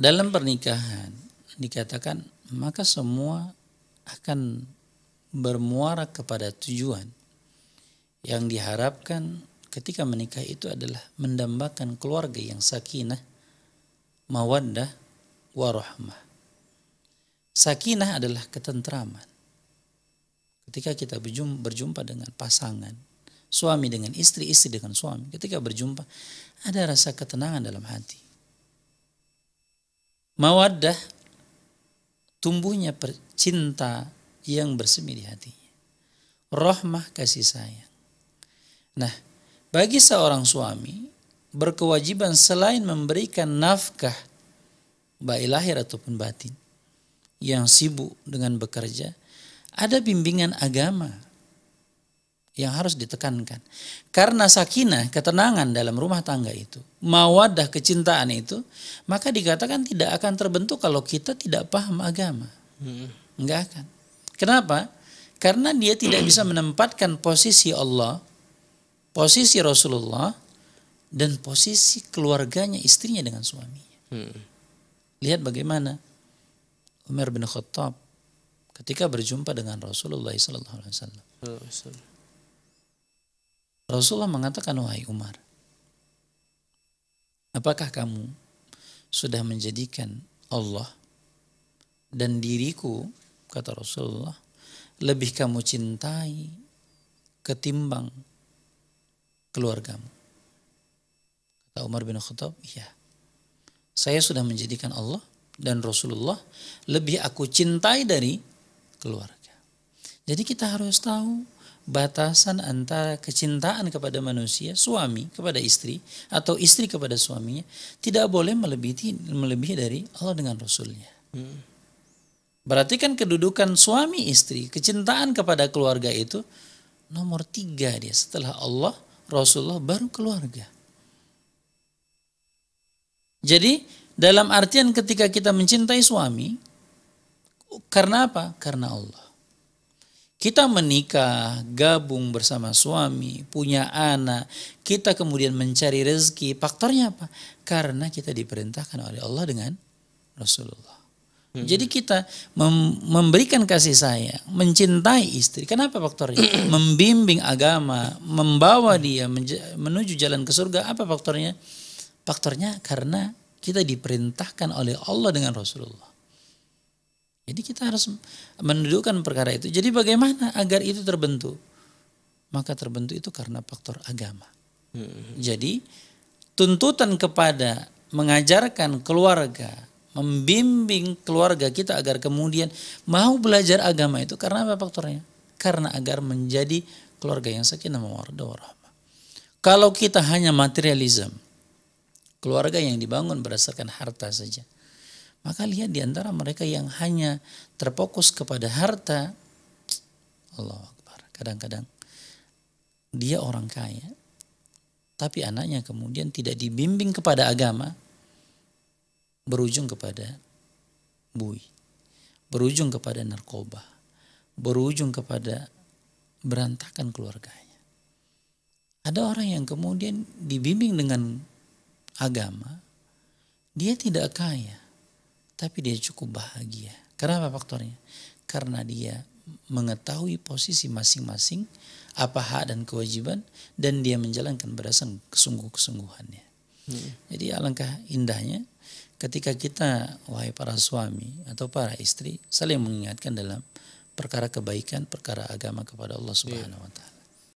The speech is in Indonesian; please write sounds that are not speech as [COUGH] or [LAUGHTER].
dalam pernikahan dikatakan maka semua akan bermuara kepada tujuan yang diharapkan ketika menikah itu adalah mendambakan keluarga yang sakinah, mawaddah, warahmah. Sakinah adalah ketentraman. Ketika kita berjumpa dengan pasangan, suami dengan istri, istri dengan suami, ketika berjumpa ada rasa ketenangan dalam hati mawaddah tumbuhnya cinta yang bersemi di hatinya. Rahmah kasih sayang. Nah, bagi seorang suami berkewajiban selain memberikan nafkah baik lahir ataupun batin yang sibuk dengan bekerja, ada bimbingan agama yang harus ditekankan. Karena sakinah, ketenangan dalam rumah tangga itu, mawadah kecintaan itu, maka dikatakan tidak akan terbentuk kalau kita tidak paham agama. Enggak hmm. akan. Kenapa? Karena dia tidak bisa menempatkan posisi Allah, posisi Rasulullah, dan posisi keluarganya, istrinya dengan suaminya. Hmm. Lihat bagaimana Umar bin Khattab ketika berjumpa dengan Rasulullah SAW. Rasulullah mengatakan, wahai Umar, apakah kamu sudah menjadikan Allah dan diriku, kata Rasulullah, lebih kamu cintai ketimbang keluargamu? Kata Umar bin Khattab, iya. Saya sudah menjadikan Allah dan Rasulullah lebih aku cintai dari keluarga. Jadi kita harus tahu batasan antara kecintaan kepada manusia, suami kepada istri atau istri kepada suaminya tidak boleh melebihi melebihi dari Allah dengan Rasulnya. Hmm. Berarti kan kedudukan suami istri, kecintaan kepada keluarga itu nomor tiga dia setelah Allah, Rasulullah baru keluarga. Jadi dalam artian ketika kita mencintai suami, karena apa? Karena Allah kita menikah, gabung bersama suami, punya anak, kita kemudian mencari rezeki, faktornya apa? Karena kita diperintahkan oleh Allah dengan Rasulullah. Hmm. Jadi kita mem memberikan kasih sayang, mencintai istri. Kenapa faktornya? [CLEARS THROAT] Membimbing agama, membawa dia menuju jalan ke surga. Apa faktornya? Faktornya karena kita diperintahkan oleh Allah dengan Rasulullah. Jadi kita harus mendudukkan perkara itu. Jadi bagaimana agar itu terbentuk? Maka terbentuk itu karena faktor agama. Hmm. Jadi tuntutan kepada mengajarkan keluarga, membimbing keluarga kita agar kemudian mau belajar agama itu karena apa faktornya? Karena agar menjadi keluarga yang sakinah mawaddah warahmah. Kalau kita hanya materialisme, keluarga yang dibangun berdasarkan harta saja, maka lihat di antara mereka yang hanya terfokus kepada harta, Allah Akbar. Kadang-kadang dia orang kaya, tapi anaknya kemudian tidak dibimbing kepada agama, berujung kepada bui, berujung kepada narkoba, berujung kepada berantakan keluarganya. Ada orang yang kemudian dibimbing dengan agama, dia tidak kaya, tapi dia cukup bahagia. Kenapa faktornya? Karena dia mengetahui posisi masing-masing, apa hak dan kewajiban, dan dia menjalankan berdasarkan kesungguh-kesungguhannya. Hmm. Jadi alangkah indahnya ketika kita, wahai para suami atau para istri, saling mengingatkan dalam perkara kebaikan, perkara agama kepada Allah iya. Subhanahu wa taala.